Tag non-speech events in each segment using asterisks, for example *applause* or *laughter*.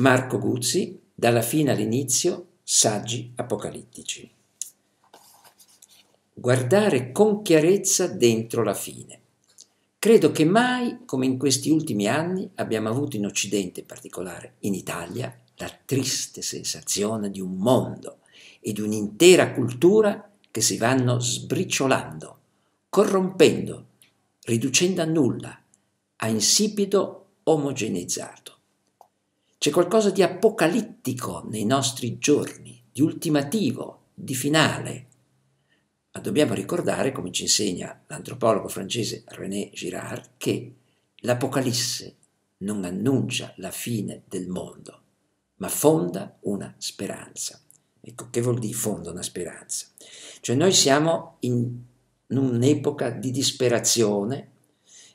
Marco Guzzi, dalla fine all'inizio, saggi apocalittici. Guardare con chiarezza dentro la fine. Credo che mai, come in questi ultimi anni, abbiamo avuto in Occidente in particolare, in Italia, la triste sensazione di un mondo e di un'intera cultura che si vanno sbriciolando, corrompendo, riducendo a nulla, a insipido omogeneizzato. C'è qualcosa di apocalittico nei nostri giorni, di ultimativo, di finale. Ma dobbiamo ricordare, come ci insegna l'antropologo francese René Girard, che l'Apocalisse non annuncia la fine del mondo, ma fonda una speranza. Ecco, che vuol dire fonda una speranza? Cioè noi siamo in un'epoca di disperazione,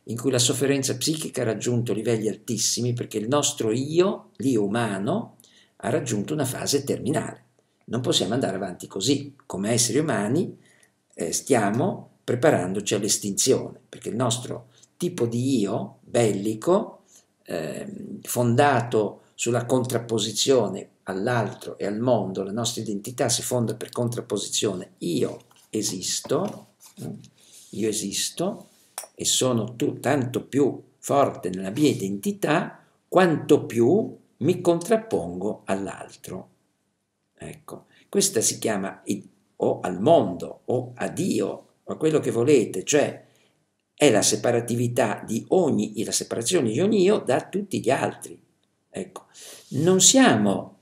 in cui la sofferenza psichica ha raggiunto livelli altissimi perché il nostro io, l'io umano, ha raggiunto una fase terminale. Non possiamo andare avanti così. Come esseri umani eh, stiamo preparandoci all'estinzione, perché il nostro tipo di io bellico, eh, fondato sulla contrapposizione all'altro e al mondo, la nostra identità si fonda per contrapposizione io esisto, io esisto, e sono tu tanto più forte nella mia identità, quanto più mi contrappongo all'altro. Ecco, questa si chiama o al mondo o a Dio o a quello che volete, cioè è la separatività di ogni, la separazione di ogni io da tutti gli altri. Ecco, non siamo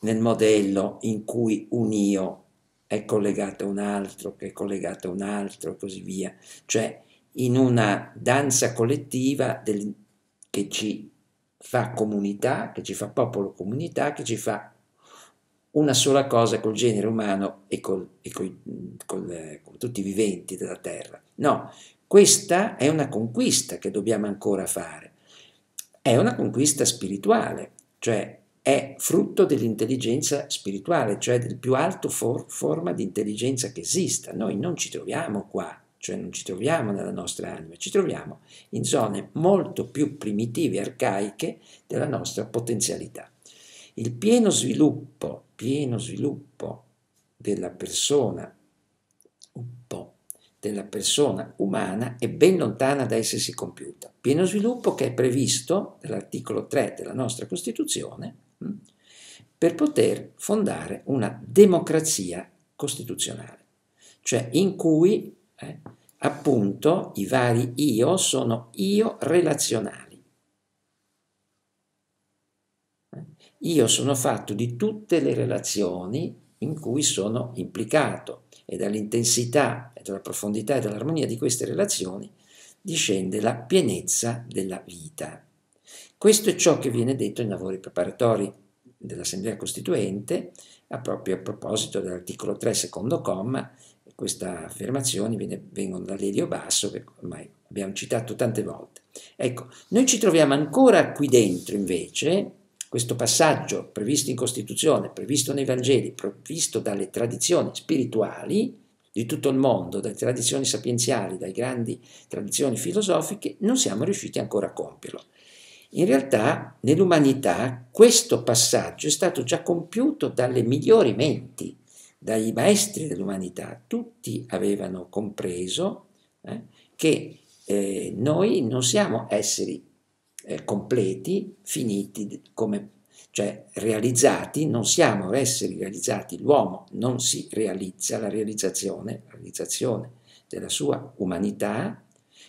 nel modello in cui un io è collegato a un altro, che è collegato a un altro e così via. Cioè, in una danza collettiva del, che ci fa comunità, che ci fa popolo comunità, che ci fa una sola cosa col genere umano e, col, e coi, col, con tutti i viventi della terra. No, questa è una conquista che dobbiamo ancora fare, è una conquista spirituale, cioè è frutto dell'intelligenza spirituale, cioè del più alto for, forma di intelligenza che esista. Noi non ci troviamo qua cioè non ci troviamo nella nostra anima, ci troviamo in zone molto più primitive, arcaiche della nostra potenzialità. Il pieno sviluppo, pieno sviluppo della persona, un po' della persona umana è ben lontana da essersi compiuta. Pieno sviluppo che è previsto dall'articolo 3 della nostra Costituzione hm, per poter fondare una democrazia costituzionale, cioè in cui eh, appunto i vari io sono io relazionali. Eh? io sono fatto di tutte le relazioni in cui sono implicato e dall'intensità, dalla profondità e dall'armonia di queste relazioni discende la pienezza della vita. Questo è ciò che viene detto nei lavori preparatori dell'Assemblea Costituente, a proprio a proposito dell'articolo 3, secondo comma, queste affermazioni vengono dall'Elio Basso, che ormai abbiamo citato tante volte. Ecco, noi ci troviamo ancora qui dentro invece questo passaggio previsto in Costituzione, previsto nei Vangeli, previsto dalle tradizioni spirituali di tutto il mondo, dalle tradizioni sapienziali, dalle grandi tradizioni filosofiche, non siamo riusciti ancora a compierlo. In realtà nell'umanità questo passaggio è stato già compiuto dalle migliori menti dai maestri dell'umanità, tutti avevano compreso eh, che eh, noi non siamo esseri eh, completi, finiti, come, cioè realizzati, non siamo esseri realizzati, l'uomo non si realizza, la realizzazione, la realizzazione della sua umanità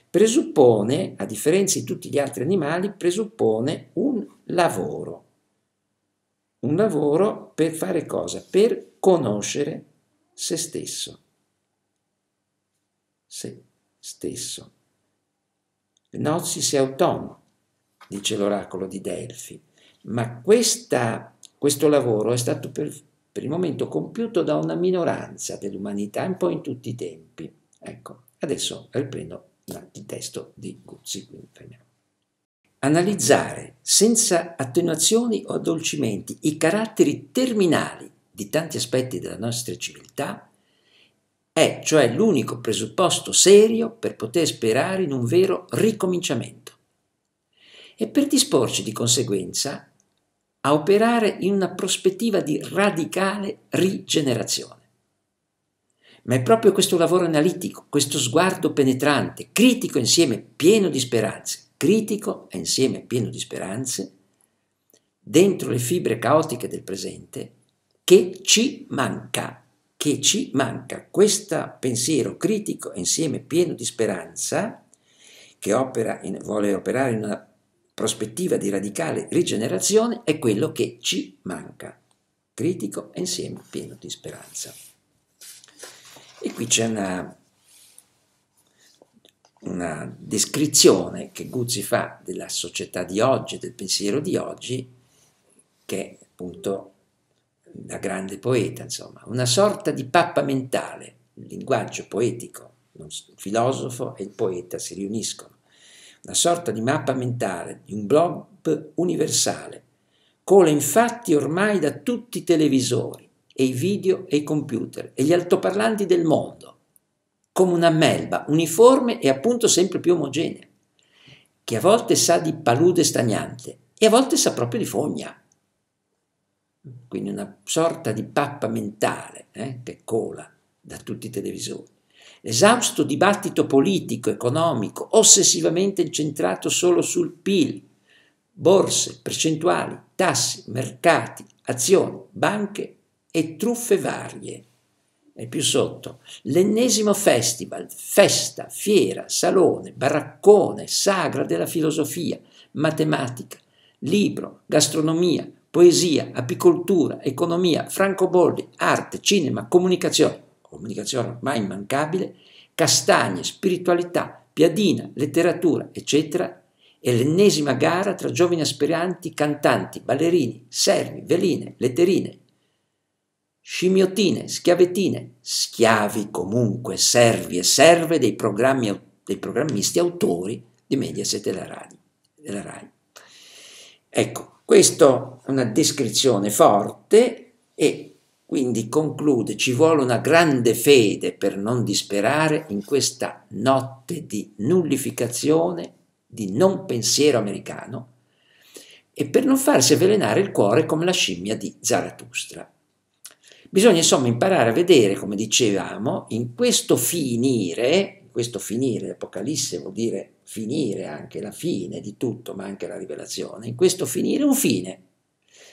presuppone, a differenza di tutti gli altri animali, presuppone un lavoro un lavoro per fare cosa? Per conoscere se stesso. Se stesso. Nozzi se automo, dice l'oracolo di Delfi, ma questa, questo lavoro è stato per, per il momento compiuto da una minoranza dell'umanità un po' in tutti i tempi. Ecco, adesso riprendo il testo di Guzzi, quindi fermiamo. Analizzare senza attenuazioni o addolcimenti i caratteri terminali di tanti aspetti della nostra civiltà è cioè l'unico presupposto serio per poter sperare in un vero ricominciamento e per disporci di conseguenza a operare in una prospettiva di radicale rigenerazione. Ma è proprio questo lavoro analitico, questo sguardo penetrante, critico insieme, pieno di speranze, critico e insieme pieno di speranze, dentro le fibre caotiche del presente, che ci manca, che ci manca questo pensiero critico e insieme pieno di speranza, che opera in, vuole operare in una prospettiva di radicale rigenerazione, è quello che ci manca, critico e insieme pieno di speranza. E qui c'è una una descrizione che Guzzi fa della società di oggi, del pensiero di oggi, che è appunto da grande poeta, insomma, una sorta di pappa mentale, un linguaggio poetico, il filosofo e il poeta si riuniscono, una sorta di mappa mentale, di un blob universale, cola infatti ormai da tutti i televisori e i video e i computer e gli altoparlanti del mondo, come una melba uniforme e appunto sempre più omogenea, che a volte sa di palude stagnante e a volte sa proprio di fogna. Quindi una sorta di pappa mentale eh, che cola da tutti i televisori. L'esausto dibattito politico, economico, ossessivamente incentrato solo sul PIL, borse, percentuali, tassi, mercati, azioni, banche e truffe varie è più sotto, l'ennesimo festival, festa, fiera, salone, baraccone, sagra della filosofia, matematica, libro, gastronomia, poesia, apicoltura, economia, francobolli, arte, cinema, comunicazione, comunicazione ormai immancabile, castagne, spiritualità, piadina, letteratura, eccetera, e l'ennesima gara tra giovani aspiranti, cantanti, ballerini, servi, veline, letterine, scimmiottine, schiavettine, schiavi comunque, servi e serve dei, dei programmisti autori di Mediaset e della RAI. Ecco, questa è una descrizione forte e quindi conclude, ci vuole una grande fede per non disperare in questa notte di nullificazione, di non pensiero americano e per non farsi avvelenare il cuore come la scimmia di Zarathustra. Bisogna insomma imparare a vedere, come dicevamo, in questo finire, questo finire, l'Apocalisse vuol dire finire anche la fine di tutto, ma anche la rivelazione, in questo finire un fine.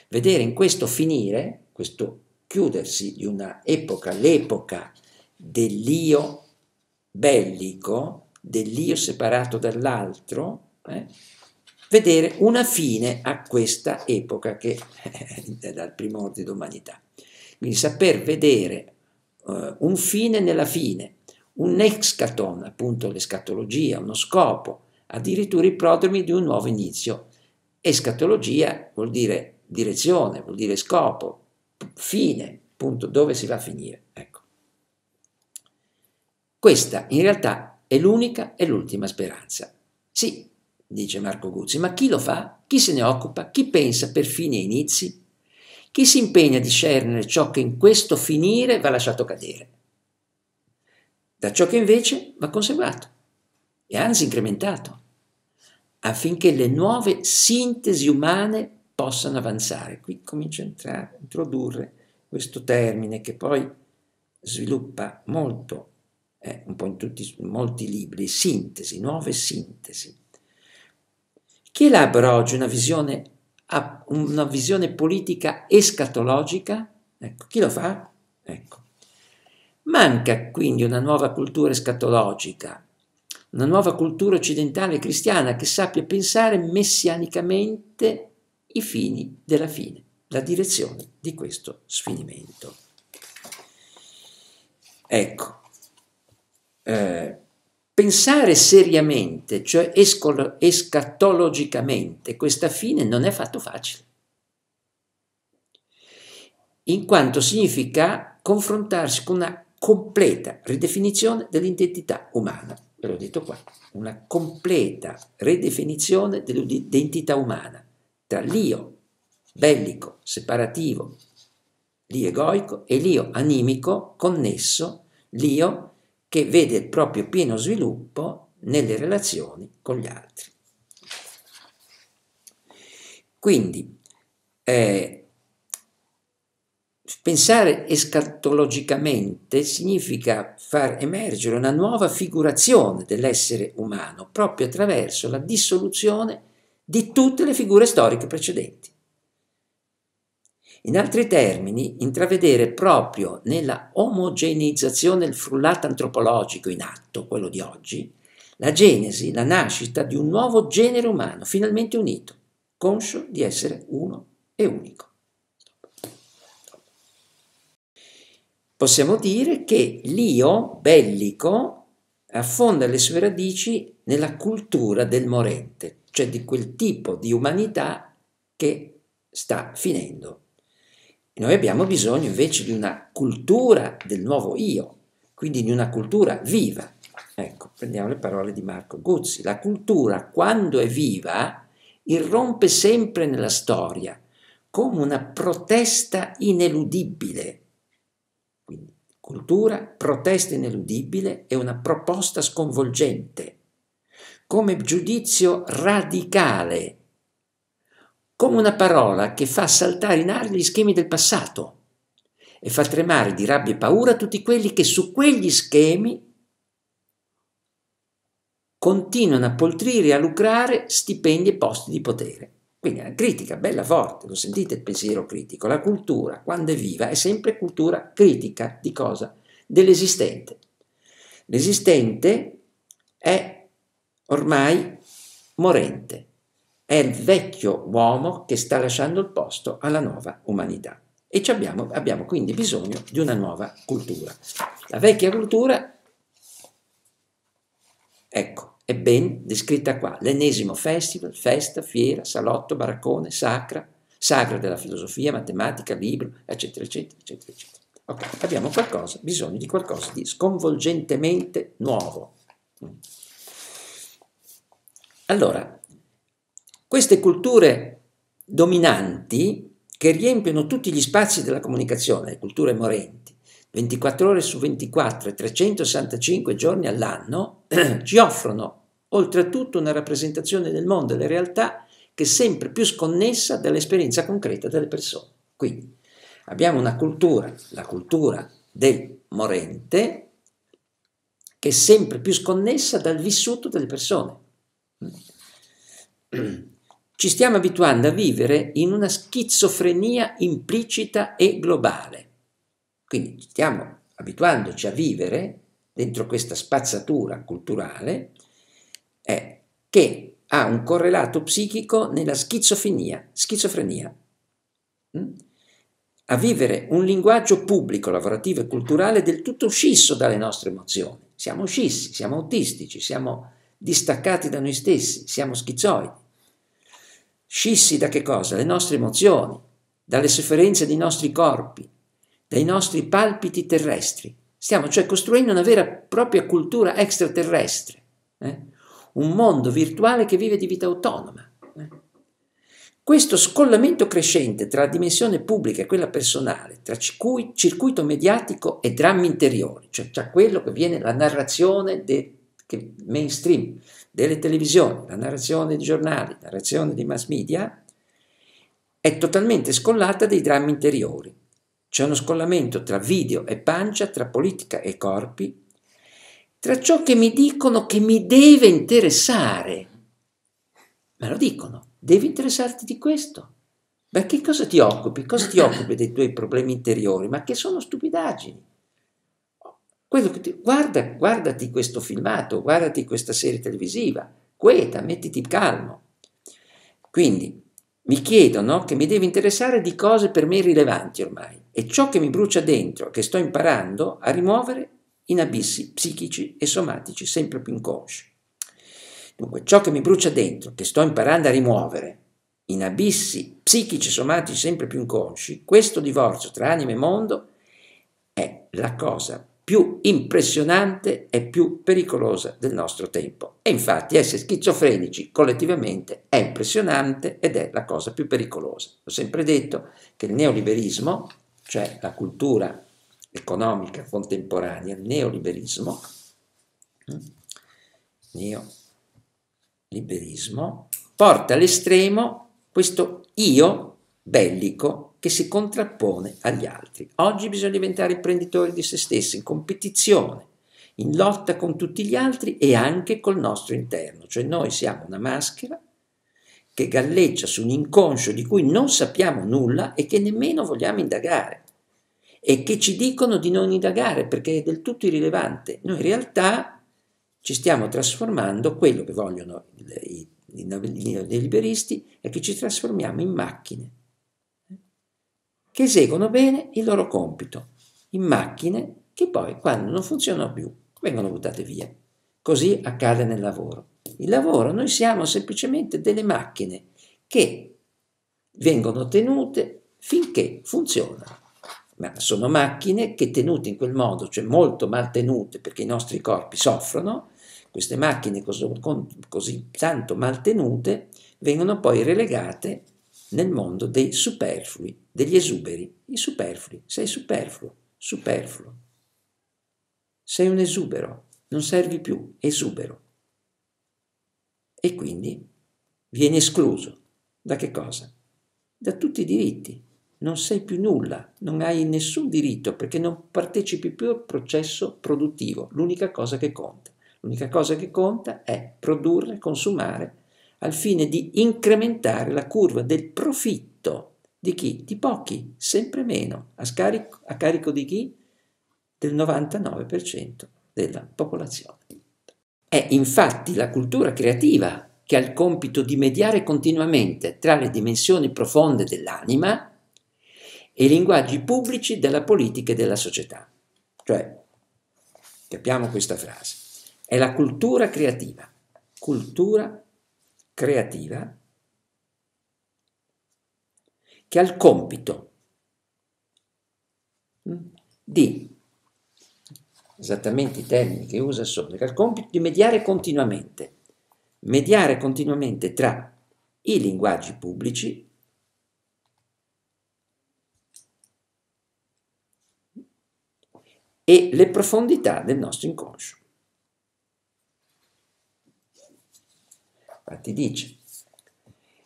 Vedere in questo finire, questo chiudersi di una epoca, l'epoca dell'io bellico, dell'io separato dall'altro, eh, vedere una fine a questa epoca che è *laughs* dal primo ordine d'umanità quindi saper vedere eh, un fine nella fine, un excaton, appunto l'escatologia, uno scopo, addirittura i prodromi di un nuovo inizio. Escatologia vuol dire direzione, vuol dire scopo, fine, appunto dove si va a finire. Ecco. Questa in realtà è l'unica e l'ultima speranza. Sì, dice Marco Guzzi, ma chi lo fa? Chi se ne occupa? Chi pensa per fini e inizi? Chi si impegna a discernere ciò che in questo finire va lasciato cadere, da ciò che invece va conservato e anzi incrementato, affinché le nuove sintesi umane possano avanzare. Qui comincio a introdurre questo termine che poi sviluppa molto, eh, un po' in, tutti, in molti libri, sintesi, nuove sintesi. Chi elabora oggi una visione a una visione politica escatologica? Ecco, chi lo fa? Ecco. Manca quindi una nuova cultura escatologica, una nuova cultura occidentale cristiana che sappia pensare messianicamente i fini della fine, la direzione di questo sfinimento. Ecco, eh, Pensare seriamente, cioè escatologicamente, questa fine non è affatto facile, in quanto significa confrontarsi con una completa ridefinizione dell'identità umana. Ve l'ho detto qua, una completa ridefinizione dell'identità umana tra l'io bellico, separativo, l'io egoico e l'io animico connesso, l'io che vede il proprio pieno sviluppo nelle relazioni con gli altri. Quindi, eh, pensare escatologicamente significa far emergere una nuova figurazione dell'essere umano proprio attraverso la dissoluzione di tutte le figure storiche precedenti. In altri termini, intravedere proprio nella omogeneizzazione del frullato antropologico in atto, quello di oggi, la genesi, la nascita di un nuovo genere umano, finalmente unito, conscio di essere uno e unico. Possiamo dire che l'io bellico affonda le sue radici nella cultura del morente, cioè di quel tipo di umanità che sta finendo noi abbiamo bisogno invece di una cultura del nuovo io, quindi di una cultura viva. Ecco, prendiamo le parole di Marco Guzzi. La cultura, quando è viva, irrompe sempre nella storia come una protesta ineludibile. Quindi, cultura, protesta ineludibile e una proposta sconvolgente, come giudizio radicale come una parola che fa saltare in aria gli schemi del passato e fa tremare di rabbia e paura tutti quelli che su quegli schemi continuano a poltrire e a lucrare stipendi e posti di potere. Quindi la critica bella forte, lo sentite il pensiero critico. La cultura, quando è viva, è sempre cultura critica di cosa? Dell'esistente. L'esistente è ormai morente. È il vecchio uomo che sta lasciando il posto alla nuova umanità. E abbiamo, abbiamo quindi bisogno di una nuova cultura. La vecchia cultura, ecco, è ben descritta qua. L'ennesimo festival, festa, fiera, salotto, baraccone, sacra, sacra della filosofia, matematica, libro, eccetera, eccetera, eccetera, eccetera. Ok, abbiamo qualcosa, bisogno di qualcosa di sconvolgentemente nuovo. Allora, queste culture dominanti che riempiono tutti gli spazi della comunicazione, le culture morenti, 24 ore su 24 e 365 giorni all'anno, *clears throat* ci offrono oltretutto una rappresentazione del mondo e delle realtà che è sempre più sconnessa dall'esperienza concreta delle persone. Quindi abbiamo una cultura, la cultura del morente, che è sempre più sconnessa dal vissuto delle persone. *clears throat* Ci stiamo abituando a vivere in una schizofrenia implicita e globale. Quindi stiamo abituandoci a vivere dentro questa spazzatura culturale eh, che ha un correlato psichico nella schizofrenia, schizofrenia. Mm? a vivere un linguaggio pubblico, lavorativo e culturale del tutto scisso dalle nostre emozioni. Siamo scissi, siamo autistici, siamo distaccati da noi stessi, siamo schizoidi scissi da che cosa? Le nostre emozioni, dalle sofferenze dei nostri corpi, dai nostri palpiti terrestri. Stiamo cioè costruendo una vera e propria cultura extraterrestre, eh? un mondo virtuale che vive di vita autonoma. Eh? Questo scollamento crescente tra la dimensione pubblica e quella personale, tra circuito mediatico e drammi interiori, cioè tra quello che viene la narrazione del che mainstream delle televisioni, la narrazione di giornali, la narrazione di mass media, è totalmente scollata dai drammi interiori. C'è uno scollamento tra video e pancia, tra politica e corpi, tra ciò che mi dicono che mi deve interessare. Me lo dicono, devi interessarti di questo. Ma che cosa ti occupi? Cosa ti occupi dei tuoi problemi interiori? Ma che sono stupidaggini? ti, guarda, guardati questo filmato, guardati questa serie televisiva, queta, mettiti calmo. Quindi mi chiedono che mi devo interessare di cose per me rilevanti ormai e ciò che mi brucia dentro, che sto imparando a rimuovere in abissi psichici e somatici sempre più inconsci. Dunque, ciò che mi brucia dentro, che sto imparando a rimuovere in abissi psichici e somatici sempre più inconsci, questo divorzio tra anima e mondo è la cosa più impressionante e più pericolosa del nostro tempo. E infatti essere schizofrenici collettivamente è impressionante ed è la cosa più pericolosa. Ho sempre detto che il neoliberismo, cioè la cultura economica contemporanea, il neoliberismo, hm, neoliberismo porta all'estremo questo io bellico che si contrappone agli altri. Oggi bisogna diventare imprenditori di se stessi, in competizione, in lotta con tutti gli altri e anche col nostro interno, cioè noi siamo una maschera che galleggia su un inconscio di cui non sappiamo nulla e che nemmeno vogliamo indagare e che ci dicono di non indagare perché è del tutto irrilevante. Noi in realtà ci stiamo trasformando, quello che vogliono i, i, i, i è che ci trasformiamo in macchine che eseguono bene il loro compito in macchine che poi, quando non funzionano più, vengono buttate via. Così accade nel lavoro. Il lavoro, noi siamo semplicemente delle macchine che vengono tenute finché funzionano. Ma sono macchine che tenute in quel modo, cioè molto mal tenute perché i nostri corpi soffrono, queste macchine così, così tanto mal tenute vengono poi relegate nel mondo dei superflui, degli esuberi. I superflui, sei superfluo, superfluo. Sei un esubero, non servi più, esubero. E quindi vieni escluso. Da che cosa? Da tutti i diritti. Non sei più nulla, non hai nessun diritto perché non partecipi più al processo produttivo, l'unica cosa che conta. L'unica cosa che conta è produrre, consumare, al fine di incrementare la curva del profitto di chi? Di pochi, sempre meno, a, scarico, a carico di chi? Del 99% della popolazione. È infatti la cultura creativa che ha il compito di mediare continuamente tra le dimensioni profonde dell'anima e i linguaggi pubblici della politica e della società. Cioè, capiamo questa frase, è la cultura creativa, cultura creativa creativa che ha il compito mm, di, esattamente i termini che usa sono, ha il compito di mediare continuamente, mediare continuamente tra i linguaggi pubblici e le profondità del nostro inconscio. Infatti dice,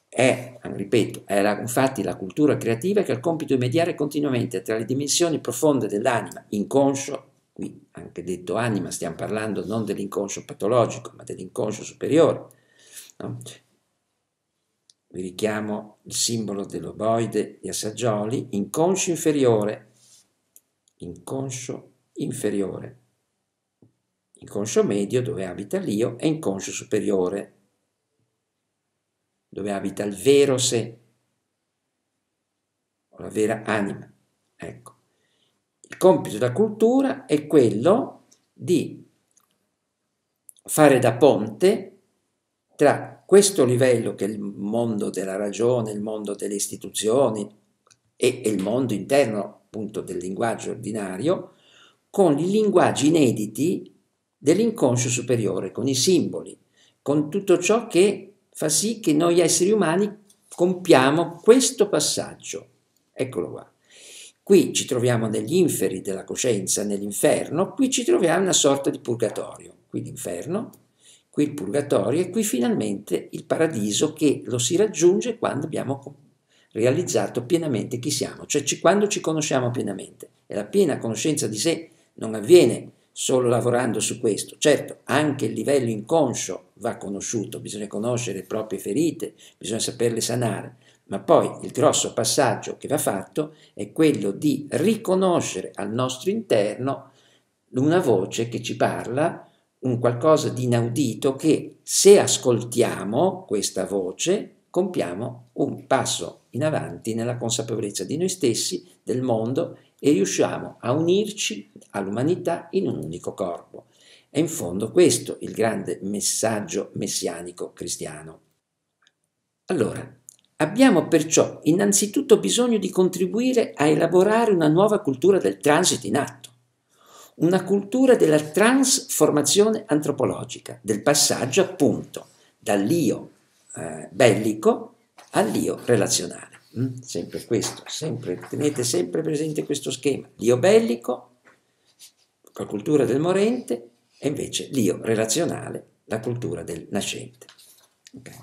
è, ripeto, era infatti la cultura creativa che ha il compito di mediare continuamente tra le dimensioni profonde dell'anima, inconscio, qui anche detto anima stiamo parlando non dell'inconscio patologico, ma dell'inconscio superiore. No? Vi richiamo il simbolo dell'oboide di Assagioli, inconscio inferiore, inconscio inferiore, inconscio medio dove abita l'io e inconscio superiore, dove abita il vero sé, o la vera anima. Ecco. Il compito della cultura è quello di fare da ponte tra questo livello che è il mondo della ragione, il mondo delle istituzioni e, il mondo interno appunto del linguaggio ordinario, con i linguaggi inediti dell'inconscio superiore, con i simboli, con tutto ciò che fa sì che noi esseri umani compiamo questo passaggio. Eccolo qua. Qui ci troviamo negli inferi della coscienza, nell'inferno, qui ci troviamo una sorta di purgatorio, qui l'inferno, qui il purgatorio e qui finalmente il paradiso che lo si raggiunge quando abbiamo realizzato pienamente chi siamo, cioè quando ci conosciamo pienamente. E la piena conoscenza di sé non avviene solo lavorando su questo. Certo, anche il livello inconscio va conosciuto, bisogna conoscere le proprie ferite, bisogna saperle sanare, ma poi il grosso passaggio che va fatto è quello di riconoscere al nostro interno una voce che ci parla, un qualcosa di inaudito che se ascoltiamo questa voce compiamo un passo in avanti nella consapevolezza di noi stessi, del mondo e riusciamo a unirci all'umanità in un unico corpo. È in fondo questo il grande messaggio messianico cristiano. Allora, abbiamo perciò innanzitutto bisogno di contribuire a elaborare una nuova cultura del transito in atto, una cultura della transformazione antropologica, del passaggio appunto dall'io eh, bellico all'io relazionale. Mm? Sempre questo, sempre, tenete sempre presente questo schema, l'io bellico, la cultura del morente, e invece l'io relazionale, la cultura del nascente. Okay.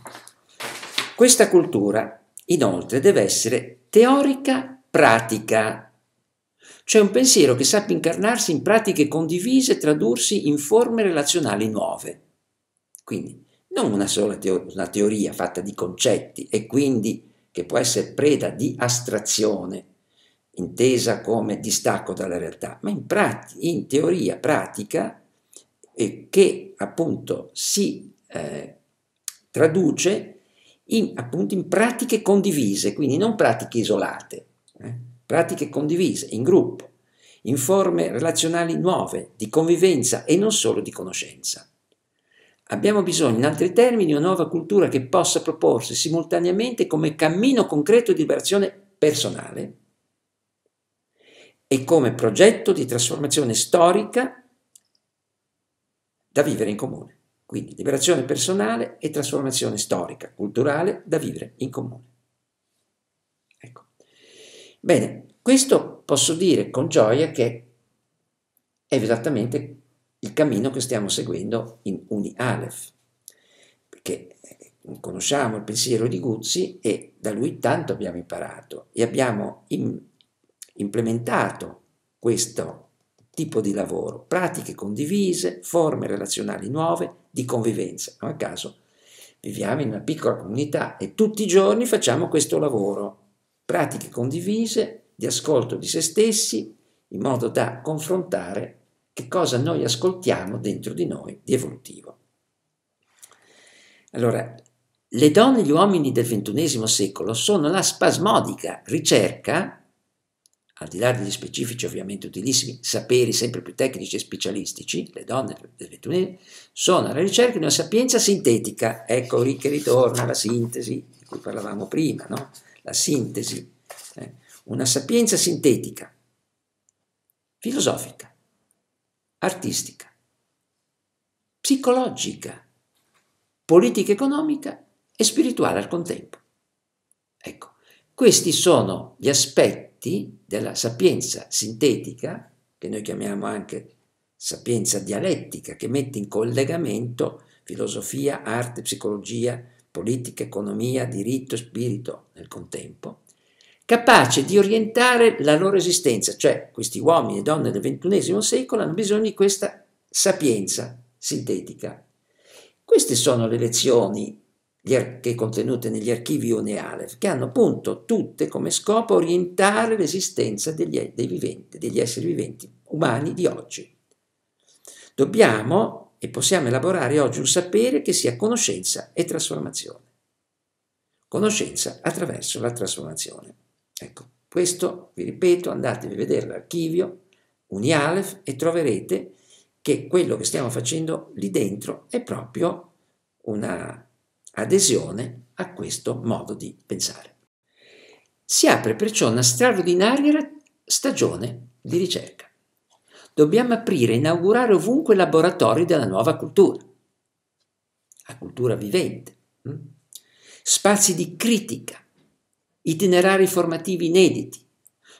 Questa cultura, inoltre, deve essere teorica pratica, cioè un pensiero che sappia incarnarsi in pratiche condivise e tradursi in forme relazionali nuove. Quindi, non una sola teo una teoria fatta di concetti e quindi che può essere preda di astrazione, intesa come distacco dalla realtà, ma in, in teoria pratica eh, che appunto si eh, traduce in, appunto, in pratiche condivise, quindi non pratiche isolate, eh, pratiche condivise, in gruppo, in forme relazionali nuove, di convivenza e non solo di conoscenza. Abbiamo bisogno, in altri termini, di una nuova cultura che possa proporsi simultaneamente come cammino concreto di liberazione personale e come progetto di trasformazione storica da vivere in comune. Quindi liberazione personale e trasformazione storica, culturale da vivere in comune. Ecco. Bene, questo posso dire con gioia che è esattamente il cammino che stiamo seguendo in Uni Aleph, perché eh, conosciamo il pensiero di Guzzi e da lui tanto abbiamo imparato e abbiamo in, implementato questo tipo di lavoro, pratiche condivise, forme relazionali nuove di convivenza. Non a caso viviamo in una piccola comunità e tutti i giorni facciamo questo lavoro. Pratiche condivise di ascolto di se stessi in modo da confrontare che cosa noi ascoltiamo dentro di noi di evolutivo. Allora, le donne e gli uomini del XXI secolo sono la spasmodica ricerca al di là degli specifici ovviamente utilissimi saperi sempre più tecnici e specialistici, le donne le ventunine sono alla ricerca di una sapienza sintetica, ecco lì che ritorna la sintesi di cui parlavamo prima, no? la sintesi, eh? una sapienza sintetica, filosofica, artistica, psicologica, politica economica e spirituale al contempo. Ecco, questi sono gli aspetti effetti della sapienza sintetica, che noi chiamiamo anche sapienza dialettica, che mette in collegamento filosofia, arte, psicologia, politica, economia, diritto e spirito nel contempo, capace di orientare la loro esistenza, cioè questi uomini e donne del XXI secolo hanno bisogno di questa sapienza sintetica. Queste sono le lezioni che contenute negli archivi UNEALEF, che hanno appunto tutte come scopo orientare l'esistenza degli, viventi, degli esseri viventi umani di oggi. Dobbiamo e possiamo elaborare oggi un sapere che sia conoscenza e trasformazione. Conoscenza attraverso la trasformazione. Ecco, questo, vi ripeto, andatevi a vedere l'archivio Unialef e troverete che quello che stiamo facendo lì dentro è proprio una adesione a questo modo di pensare. Si apre perciò una straordinaria stagione di ricerca. Dobbiamo aprire e inaugurare ovunque laboratori della nuova cultura, la cultura vivente, hm? spazi di critica, itinerari formativi inediti,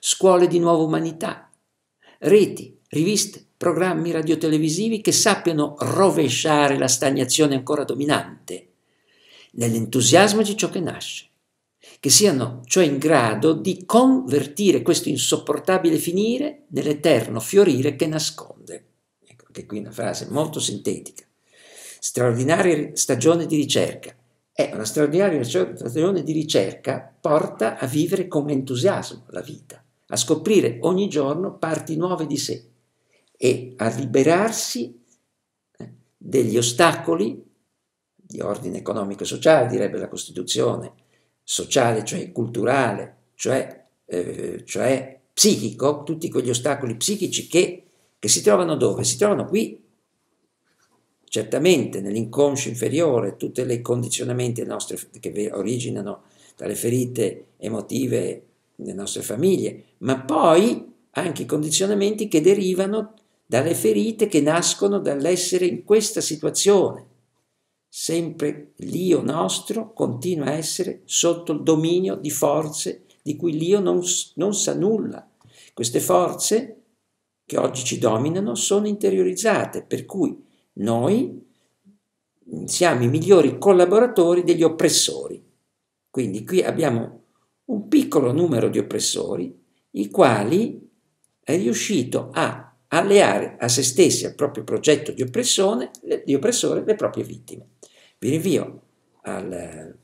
scuole di nuova umanità, reti, riviste, programmi radiotelevisivi che sappiano rovesciare la stagnazione ancora dominante nell'entusiasmo di ciò che nasce, che siano cioè in grado di convertire questo insopportabile finire nell'eterno fiorire che nasconde. Ecco, che qui una frase molto sintetica. Straordinaria stagione di ricerca. È una straordinaria stagione di ricerca porta a vivere con entusiasmo la vita, a scoprire ogni giorno parti nuove di sé e a liberarsi eh, degli ostacoli di ordine economico e sociale, direbbe la Costituzione, sociale, cioè culturale, cioè, eh, cioè psichico, tutti quegli ostacoli psichici che, che si trovano dove? Si trovano qui, certamente nell'inconscio inferiore, tutti i condizionamenti nostre, che originano dalle ferite emotive delle nostre famiglie, ma poi anche i condizionamenti che derivano dalle ferite che nascono dall'essere in questa situazione sempre l'io nostro continua a essere sotto il dominio di forze di cui l'io non, non sa nulla. Queste forze che oggi ci dominano sono interiorizzate, per cui noi siamo i migliori collaboratori degli oppressori. Quindi qui abbiamo un piccolo numero di oppressori, i quali è riuscito a alleare a se stessi, al proprio progetto di oppressione, di oppressore, le proprie vittime. Vi rinvio al,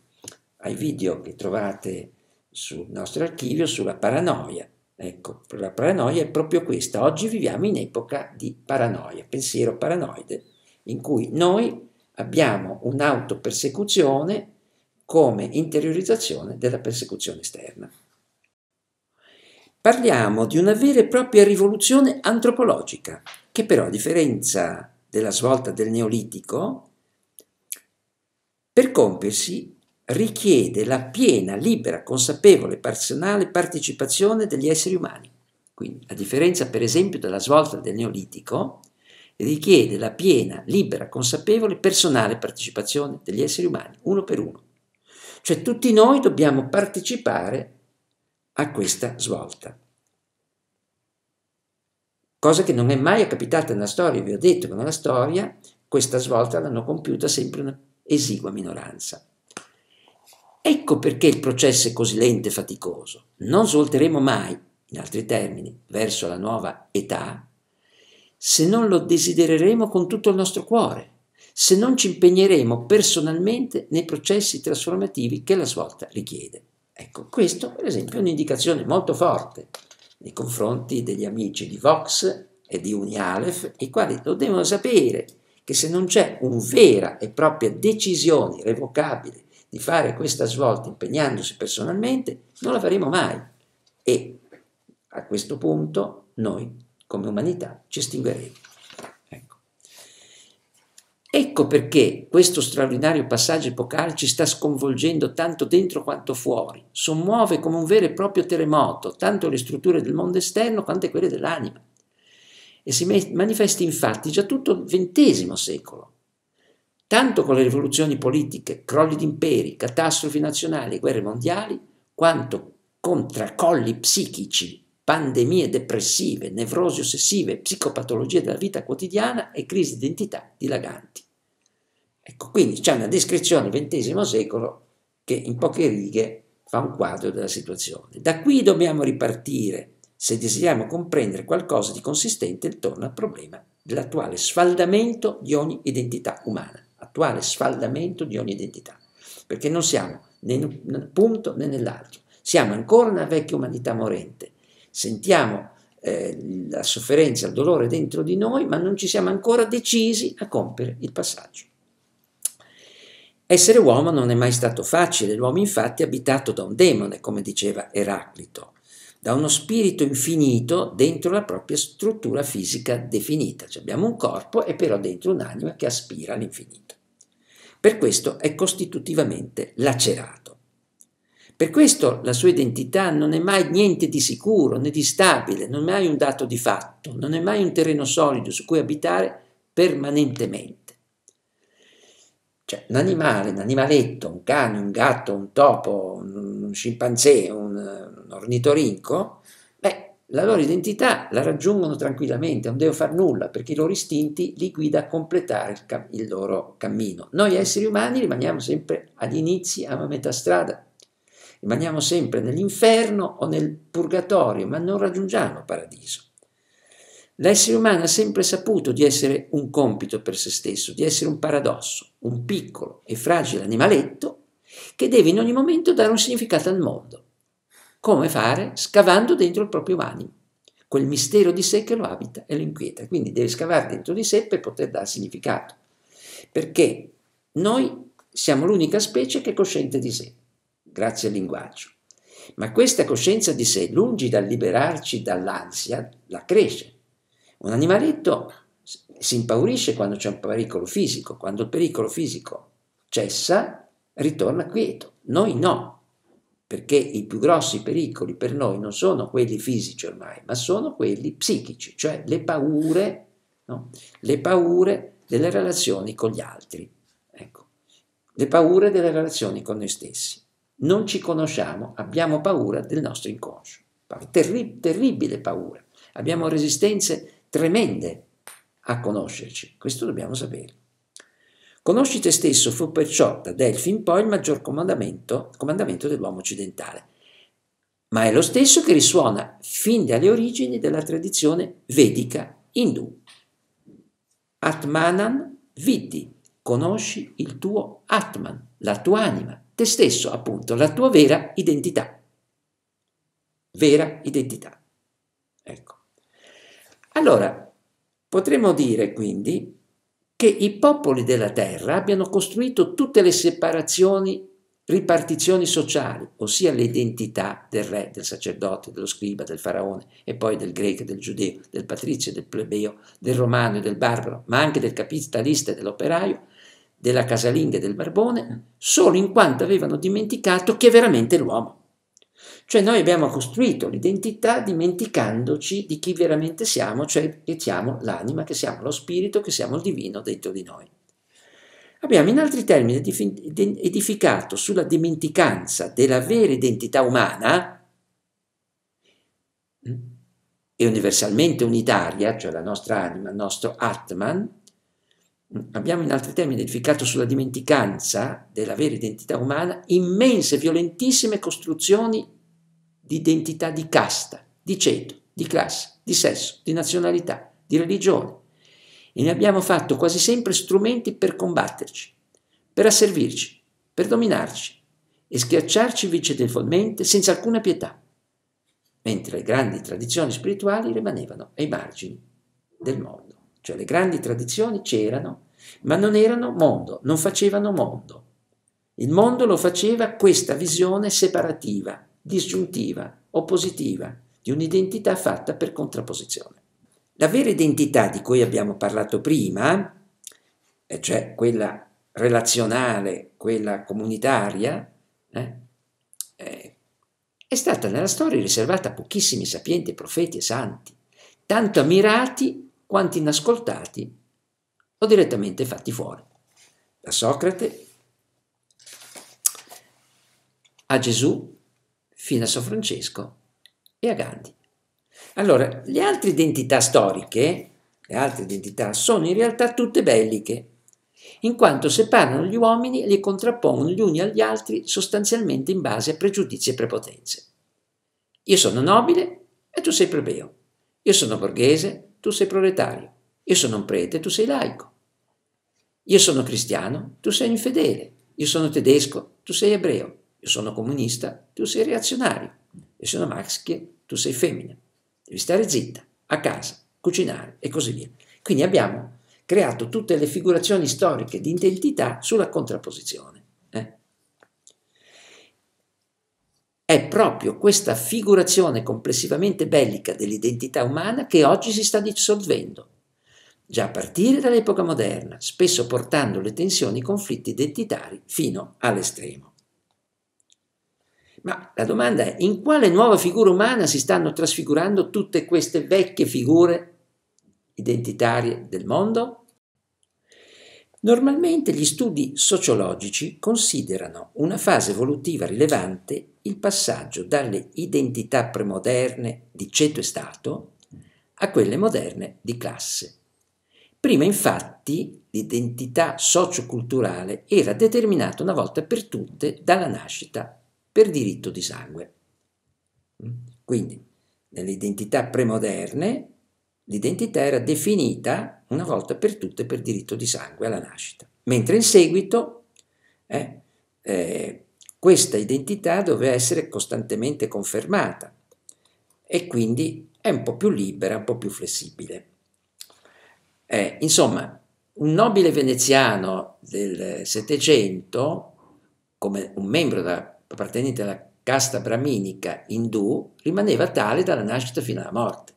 ai video che trovate sul nostro archivio sulla paranoia. Ecco, la paranoia è proprio questa. Oggi viviamo in epoca di paranoia, pensiero paranoide, in cui noi abbiamo un'autopersecuzione come interiorizzazione della persecuzione esterna. Parliamo di una vera e propria rivoluzione antropologica, che però a differenza della svolta del Neolitico, per compiersi richiede la piena, libera, consapevole, personale partecipazione degli esseri umani. Quindi, a differenza per esempio della svolta del Neolitico, richiede la piena, libera, consapevole, personale partecipazione degli esseri umani, uno per uno. Cioè tutti noi dobbiamo partecipare a questa svolta. Cosa che non è mai capitata nella storia, vi ho detto che nella storia questa svolta l'hanno compiuta sempre una esigua minoranza. Ecco perché il processo è così lento e faticoso. Non svolteremo mai, in altri termini, verso la nuova età, se non lo desidereremo con tutto il nostro cuore, se non ci impegneremo personalmente nei processi trasformativi che la svolta richiede. Ecco, questo per esempio è un'indicazione molto forte nei confronti degli amici di Vox e di Unialef, i quali lo devono sapere che se non c'è una vera e propria decisione irrevocabile di fare questa svolta impegnandosi personalmente, non la faremo mai. E a questo punto noi, come umanità, ci estingueremo. Ecco. ecco perché questo straordinario passaggio epocale ci sta sconvolgendo tanto dentro quanto fuori, sommuove come un vero e proprio terremoto tanto le strutture del mondo esterno quanto quelle dell'anima e si manifesta infatti già tutto il XX secolo. Tanto con le rivoluzioni politiche, crolli d'imperi, catastrofi nazionali e guerre mondiali, quanto con tracolli psichici, pandemie depressive, nevrosi ossessive, psicopatologie della vita quotidiana e crisi di identità dilaganti. Ecco, quindi c'è una descrizione del XX secolo che in poche righe fa un quadro della situazione. Da qui dobbiamo ripartire se desideriamo comprendere qualcosa di consistente intorno al problema dell'attuale sfaldamento di ogni identità umana, attuale sfaldamento di ogni identità, perché non siamo né in un punto né nell'altro, siamo ancora una vecchia umanità morente, sentiamo eh, la sofferenza, il dolore dentro di noi, ma non ci siamo ancora decisi a compiere il passaggio. Essere uomo non è mai stato facile, l'uomo infatti è abitato da un demone, come diceva Eraclito da uno spirito infinito dentro la propria struttura fisica definita. Cioè abbiamo un corpo e però dentro un'anima che aspira all'infinito. Per questo è costitutivamente lacerato. Per questo la sua identità non è mai niente di sicuro né di stabile, non è mai un dato di fatto, non è mai un terreno solido su cui abitare permanentemente. Cioè, un animale, un animaletto, un cane, un gatto, un topo, un, un scimpanzé, un, un ornitorinco, beh, la loro identità la raggiungono tranquillamente, non devo fare nulla, perché i loro istinti li guida a completare il, cam il loro cammino. Noi esseri umani rimaniamo sempre agli inizi, a metà strada, rimaniamo sempre nell'inferno o nel purgatorio, ma non raggiungiamo il paradiso. L'essere umano ha sempre saputo di essere un compito per se stesso, di essere un paradosso, un piccolo e fragile animaletto che deve in ogni momento dare un significato al mondo. Come fare? Scavando dentro il proprio animo, quel mistero di sé che lo abita e lo inquieta. Quindi deve scavare dentro di sé per poter dare significato. Perché noi siamo l'unica specie che è cosciente di sé, grazie al linguaggio. Ma questa coscienza di sé, lungi dal liberarci dall'ansia, la cresce. Un animaletto si impaurisce quando c'è un pericolo fisico, quando il pericolo fisico cessa, ritorna quieto. Noi no, perché i più grossi pericoli per noi non sono quelli fisici ormai, ma sono quelli psichici, cioè le paure, no? le paure delle relazioni con gli altri, ecco. le paure delle relazioni con noi stessi. Non ci conosciamo, abbiamo paura del nostro inconscio, Terri- terribile paura, abbiamo resistenze tremende a conoscerci, questo dobbiamo sapere. Conosci te stesso fu perciò da Delfi in poi il maggior comandamento, comandamento dell'uomo occidentale, ma è lo stesso che risuona fin dalle origini della tradizione vedica indù. Atmanan vidi, conosci il tuo Atman, la tua anima, te stesso appunto, la tua vera identità. Vera identità. Ecco. Allora, potremmo dire quindi che i popoli della terra abbiano costruito tutte le separazioni, ripartizioni sociali, ossia le identità del re, del sacerdote, dello scriba, del faraone e poi del greco, del giudeo, del patrizio, del plebeo, del romano e del barbaro, ma anche del capitalista e dell'operaio, della casalinga e del barbone, solo in quanto avevano dimenticato chi è veramente l'uomo. Cioè noi abbiamo costruito l'identità dimenticandoci di chi veramente siamo, cioè che siamo l'anima, che siamo lo spirito, che siamo il divino dentro di noi. Abbiamo in altri termini edificato sulla dimenticanza della vera identità umana mm, e universalmente unitaria, cioè la nostra anima, il nostro Atman, mm, abbiamo in altri termini edificato sulla dimenticanza della vera identità umana immense, violentissime costruzioni di identità di casta, di ceto, di classe, di sesso, di nazionalità, di religione. E ne abbiamo fatto quasi sempre strumenti per combatterci, per asservirci, per dominarci e schiacciarci vicendevolmente senza alcuna pietà, mentre le grandi tradizioni spirituali rimanevano ai margini del mondo. Cioè le grandi tradizioni c'erano, ma non erano mondo, non facevano mondo. Il mondo lo faceva questa visione separativa, disgiuntiva, oppositiva, di un'identità fatta per contrapposizione. La vera identità di cui abbiamo parlato prima, cioè quella relazionale, quella comunitaria, eh, eh, è stata nella storia riservata a pochissimi sapienti, profeti e santi, tanto ammirati quanto inascoltati o direttamente fatti fuori. Da Socrate a Gesù fino a San Francesco e a Gandhi. Allora, le altre identità storiche, le altre identità, sono in realtà tutte belliche, in quanto separano gli uomini e li contrappongono gli uni agli altri sostanzialmente in base a pregiudizi e prepotenze. Io sono nobile e tu sei plebeo. Io sono borghese, tu sei proletario. Io sono un prete, tu sei laico. Io sono cristiano, tu sei infedele. Io sono tedesco, tu sei ebreo io sono comunista, tu sei reazionario, io sono maschio, tu sei femmina, devi stare zitta, a casa, cucinare e così via. Quindi abbiamo creato tutte le figurazioni storiche di identità sulla contrapposizione. Eh? È proprio questa figurazione complessivamente bellica dell'identità umana che oggi si sta dissolvendo, già a partire dall'epoca moderna, spesso portando le tensioni e i conflitti identitari fino all'estremo. Ma la domanda è in quale nuova figura umana si stanno trasfigurando tutte queste vecchie figure identitarie del mondo? Normalmente gli studi sociologici considerano una fase evolutiva rilevante il passaggio dalle identità premoderne di ceto e Stato a quelle moderne di classe. Prima infatti l'identità socioculturale era determinata una volta per tutte dalla nascita per diritto di sangue. Mm? Quindi, nelle identità premoderne, l'identità era definita una volta per tutte per diritto di sangue alla nascita, mentre in seguito eh, eh, questa identità doveva essere costantemente confermata e quindi è un po' più libera, un po' più flessibile. Eh, insomma, un nobile veneziano del Settecento, come un membro della appartenente alla casta braminica indù rimaneva tale dalla nascita fino alla morte.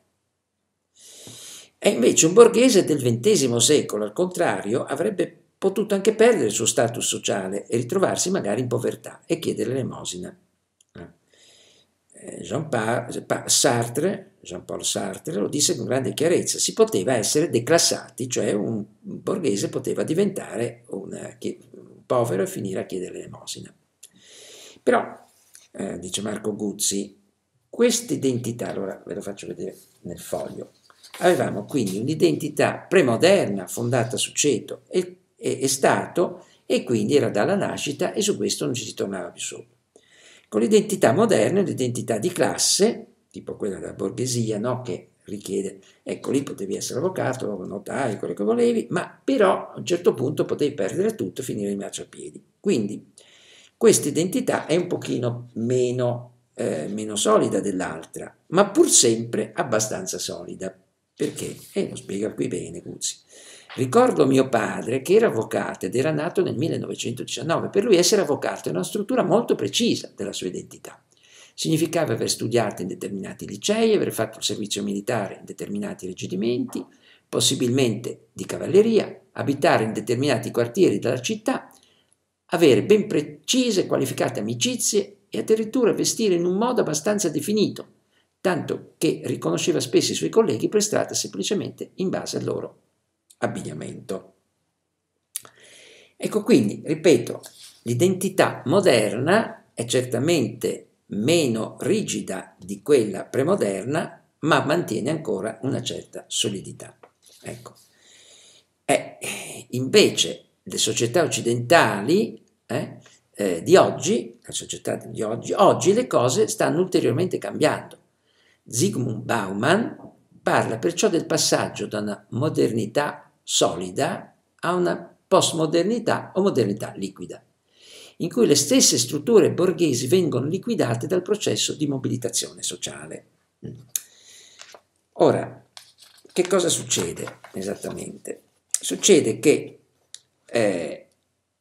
E invece un borghese del XX secolo, al contrario, avrebbe potuto anche perdere il suo status sociale e ritrovarsi magari in povertà e chiedere l'emosina. Eh, Jean Sartre, Jean-Paul Sartre lo disse con grande chiarezza, si poteva essere declassati, cioè un borghese poteva diventare un povero e finire a chiedere l'emosina. Però, eh, dice Marco Guzzi, questa identità, allora ve lo faccio vedere nel foglio, avevamo quindi un'identità premoderna fondata su ceto e, e, e stato e quindi era dalla nascita e su questo non ci si tornava più sopra. Con l'identità moderna, l'identità di classe, tipo quella della borghesia, no? che richiede, ecco lì potevi essere avvocato, notaio, quello che volevi, ma però a un certo punto potevi perdere tutto e finire in marciapiedi. Quindi questa identità è un pochino meno, eh, meno solida dell'altra, ma pur sempre abbastanza solida. Perché? E eh, lo spiega qui bene Guzzi. Ricordo mio padre che era avvocato ed era nato nel 1919. Per lui essere avvocato è una struttura molto precisa della sua identità. Significava aver studiato in determinati licei, aver fatto il servizio militare in determinati reggimenti, possibilmente di cavalleria, abitare in determinati quartieri della città avere ben precise e qualificate amicizie e addirittura vestire in un modo abbastanza definito, tanto che riconosceva spesso i suoi colleghi per strada semplicemente in base al loro abbigliamento. Ecco quindi, ripeto, l'identità moderna è certamente meno rigida di quella premoderna, ma mantiene ancora una certa solidità. Ecco. E eh, invece le società occidentali eh, eh, di oggi, la società di oggi, oggi le cose stanno ulteriormente cambiando. Zygmunt Bauman parla perciò del passaggio da una modernità solida a una postmodernità o modernità liquida, in cui le stesse strutture borghesi vengono liquidate dal processo di mobilitazione sociale. Ora, che cosa succede esattamente? Succede che eh,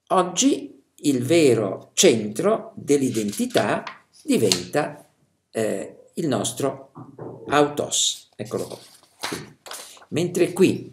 oggi il vero centro dell'identità diventa eh, il nostro autos. Eccolo qua. Mentre qui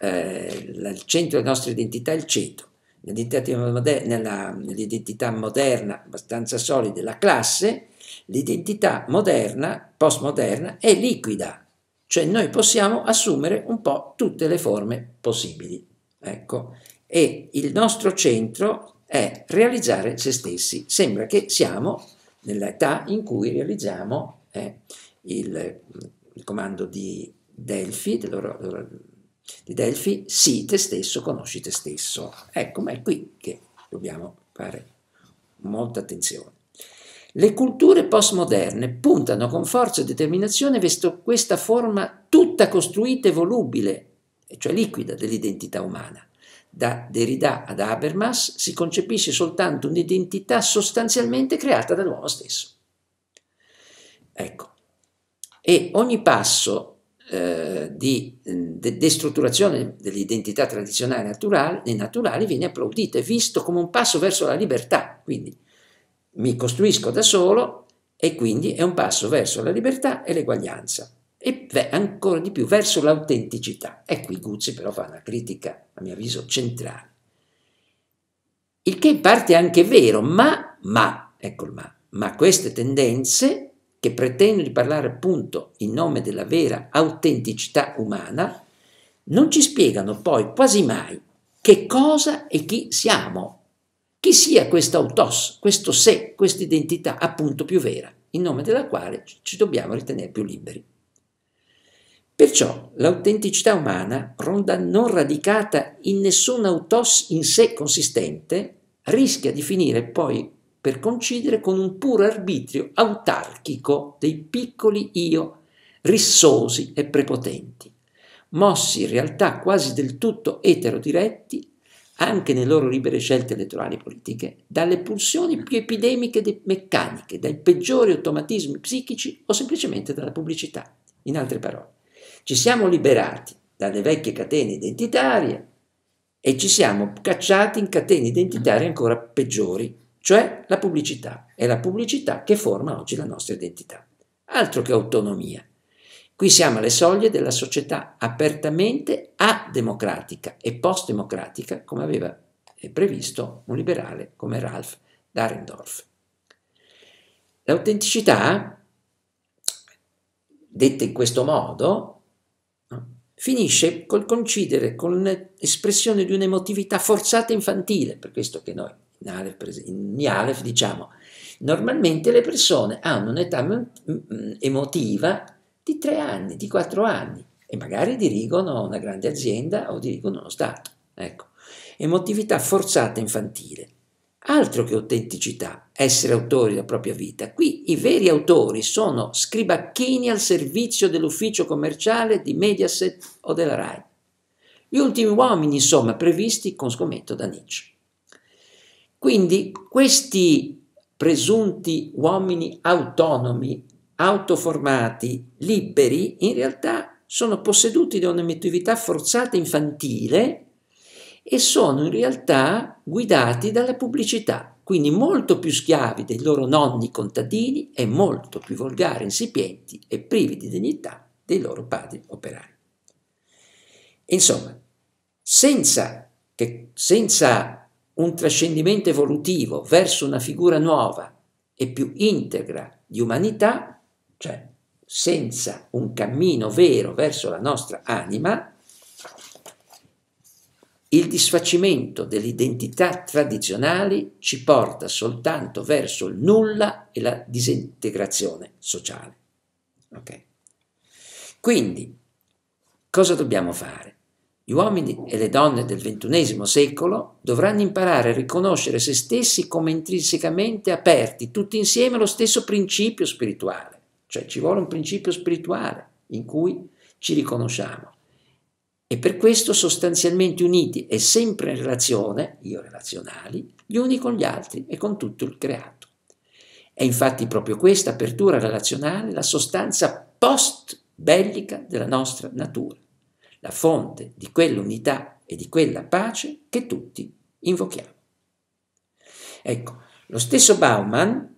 eh, il centro della nostra identità è il ceto, nell'identità moderna abbastanza solida la classe, l'identità moderna, postmoderna, è liquida, cioè noi possiamo assumere un po' tutte le forme possibili. Ecco, e il nostro centro è realizzare se stessi. Sembra che siamo nell'età in cui realizziamo eh, il, mm, il, comando di Delphi, di Delphi, sii te stesso, conosci te stesso. Ecco, ma è qui che dobbiamo fare molta attenzione. Le culture postmoderne puntano con forza e determinazione verso questa forma tutta costruita e volubile, cioè liquida, dell'identità umana. Da Derrida ad Habermas si concepisce soltanto un'identità sostanzialmente creata dall'uomo stesso. Ecco. E ogni passo eh, di mm, destrutturazione dell'identità tradizionale naturale, e naturale viene applaudito, e visto come un passo verso la libertà. Quindi mi costruisco da solo e quindi è un passo verso la libertà e l'eguaglianza e ancora di più verso l'autenticità. E qui Guzzi però fa una critica, a mio avviso, centrale. Il che in parte è anche vero, ma, ma, ecco il ma, ma queste tendenze che pretendono di parlare appunto in nome della vera autenticità umana, non ci spiegano poi quasi mai che cosa e chi siamo, chi sia questo autos, questo sé, questa identità appunto più vera, in nome della quale ci dobbiamo ritenere più liberi. Perciò l'autenticità umana, ronda non radicata in nessun autos in sé consistente, rischia di finire poi per coincidere con un puro arbitrio autarchico dei piccoli io rissosi e prepotenti, mossi in realtà quasi del tutto eterodiretti, anche nelle loro libere scelte elettorali e politiche, dalle pulsioni più epidemiche e meccaniche, dai peggiori automatismi psichici o semplicemente dalla pubblicità, in altre parole. Ci siamo liberati dalle vecchie catene identitarie e ci siamo cacciati in catene identitarie ancora peggiori, cioè la pubblicità. È la pubblicità che forma oggi la nostra identità. Altro che autonomia. Qui siamo alle soglie della società apertamente ademocratica e post-democratica, come aveva eh, previsto un liberale come Ralph Dahrendorf. L'autenticità, detta in questo modo, finisce col coincidere con l'espressione di un'emotività forzata infantile, per questo che noi in Aleph, in Aleph diciamo, normalmente le persone hanno un'età emotiva di 3 anni, di 4 anni e magari dirigono una grande azienda o dirigono uno Stato. Ecco, emotività forzata infantile. Altro che autenticità, essere autori della propria vita. Qui i veri autori sono scribacchini al servizio dell'ufficio commerciale di Mediaset o della RAI. Gli ultimi uomini, insomma, previsti con scommetto da Nietzsche. Quindi questi presunti uomini autonomi, autoformati, liberi, in realtà sono posseduti da un'emotività forzata infantile e sono in realtà guidati dalla pubblicità, quindi molto più schiavi dei loro nonni contadini e molto più volgari, insipienti e privi di dignità dei loro padri operai. Insomma, senza, che, senza un trascendimento evolutivo verso una figura nuova e più integra di umanità, cioè senza un cammino vero verso la nostra anima, il disfacimento delle identità tradizionali ci porta soltanto verso il nulla e la disintegrazione sociale. Okay. Quindi, cosa dobbiamo fare? Gli uomini e le donne del XXI secolo dovranno imparare a riconoscere se stessi come intrinsecamente aperti tutti insieme allo stesso principio spirituale, cioè ci vuole un principio spirituale in cui ci riconosciamo e per questo sostanzialmente uniti e sempre in relazione, io relazionali, gli uni con gli altri e con tutto il creato. È infatti proprio questa apertura relazionale la sostanza post bellica della nostra natura, la fonte di quell'unità e di quella pace che tutti invochiamo. Ecco, lo stesso Bauman,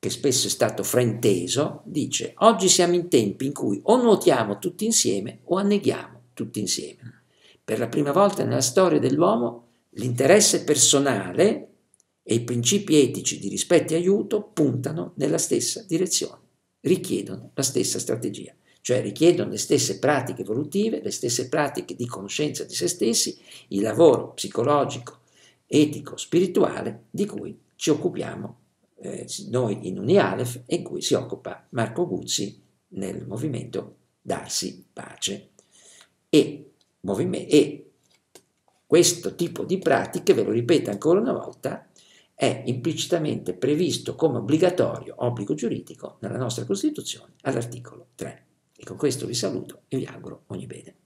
che spesso è stato frainteso, dice oggi siamo in tempi in cui o nuotiamo tutti insieme o anneghiamo tutti insieme. Per la prima volta nella storia dell'uomo l'interesse personale e i principi etici di rispetto e aiuto puntano nella stessa direzione, richiedono la stessa strategia, cioè richiedono le stesse pratiche evolutive, le stesse pratiche di conoscenza di se stessi, il lavoro psicologico, etico, spirituale di cui ci occupiamo eh, noi in Unialef e in cui si occupa Marco Guzzi nel movimento Darsi Pace e, e questo tipo di pratiche, ve lo ripeto ancora una volta, è implicitamente previsto come obbligatorio, obbligo giuridico, nella nostra Costituzione, all'articolo 3. E con questo vi saluto e vi auguro ogni bene.